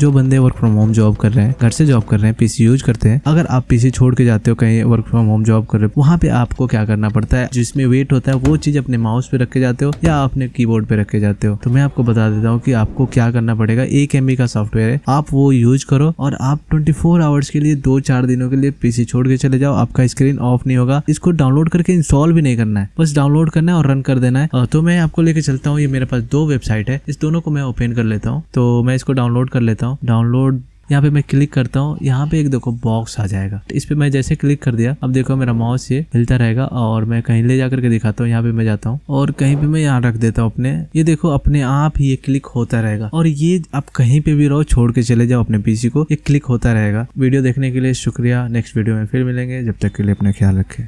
जो बंदे work from home job कर रहे हैं घर से जॉब कर रहे हैं पीसी यूज करते हैं अगर आप पीसी छोड़ के जाते हो कहीं वर्क फ्रॉम होम जॉब कर रहे हो वहाँ पे आपको क्या करना पड़ता है जिसमें वेट होता है वो चीज अपने माउस पे रखे जाते हो या अपने की बोर्ड पे रखे जाते हो तो मैं आपको बता देता हूँ की आपको क्या करना पड़ेगा एक एम का सॉफ्टवेयर है आप वो यूज करो और आप ट्वेंटी आवर्स के लिए दो चार दिनों के लिए पीसी छोड़ के चले जाओ आपका स्क्रीन ऑफ नहीं होगा इसको डाउनलोड करके इंस्टॉल भी नहीं करना है बस डाउनलोड करना है और रन कर देना है तो मैं आपको लेके चलता हूँ ये मेरे पास दो वेबसाइट है इस दोनों को मैं ओपन कर लेता हूँ तो मैं इसको डाउनलोड कर लेता हूँ हूँ डाउनलोड यहाँ पे मैं क्लिक करता हूँ यहाँ पे एक देखो बॉक्स आ जाएगा तो इस पर मैं जैसे क्लिक कर दिया अब देखो मेरा माउस ये हिलता रहेगा और मैं कहीं ले जाकर के दिखाता हूँ यहाँ पे मैं जाता हूँ और कहीं पे मैं यहाँ रख देता हूँ अपने ये देखो अपने आप ही ये क्लिक होता रहेगा और ये आप कहीं पे भी रहो छोड़ के चले जाओ अपने पीसी को ये क्लिक होता रहेगा वीडियो देखने के लिए शुक्रिया नेक्स्ट वीडियो में फिर मिलेंगे जब तक के लिए अपना ख्याल रखें